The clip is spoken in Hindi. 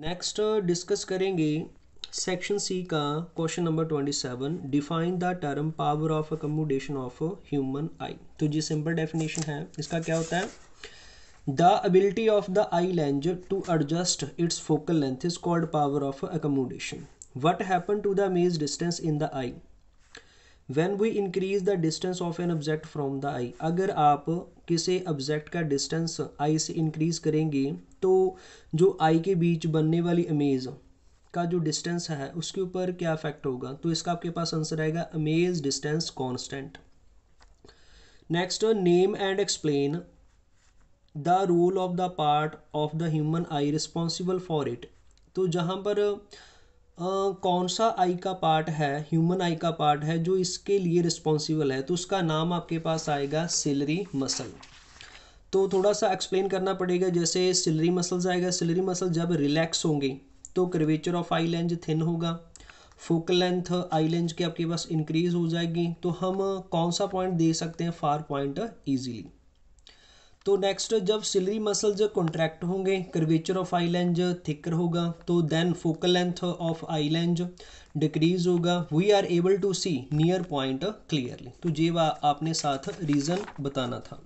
नेक्स्ट डिस्कस uh, करेंगे सेक्शन सी का question number twenty seven define the term power of accommodation of human eye तो ये सिंपल डेफिनेशन है इसका क्या होता है the ability of the eye lens to adjust its focal length is called power of accommodation what happen to the image distance in the eye when we increase the distance of an object from the eye अगर आप किसी ऑब्जेक्ट का डिस्टेंस आई से इंक्रीज करेंगे तो जो आई के बीच बनने वाली इमेज का जो डिस्टेंस है उसके ऊपर क्या इफेक्ट होगा तो इसका आपके पास आंसर आएगा image distance constant next name and explain the role of the part of the human eye responsible for it तो जहाँ पर कौन सा आई का पार्ट है ह्यूमन आई का पार्ट है जो इसके लिए रिस्पॉन्सिबल है तो उसका नाम आपके पास आएगा सिलरी मसल तो थोड़ा सा एक्सप्लेन करना पड़ेगा जैसे सिलरी मसल्स आएगा सिलरी मसल जब रिलैक्स होंगे तो curvature of eye lens thin होगा फोकल लेंथ आई लेंज के आपके पास इंक्रीज हो जाएगी तो हम कौन सा पॉइंट दे सकते हैं फार पॉइंट ईजिली तो नेक्स्ट जब सिलरी मसल्स कॉन्ट्रैक्ट होंगे curvature of eye lens thicker होगा तो then focal length of eye lens decrease होगा we are able to see near point clearly तो ये आपने साथ रीज़न बताना था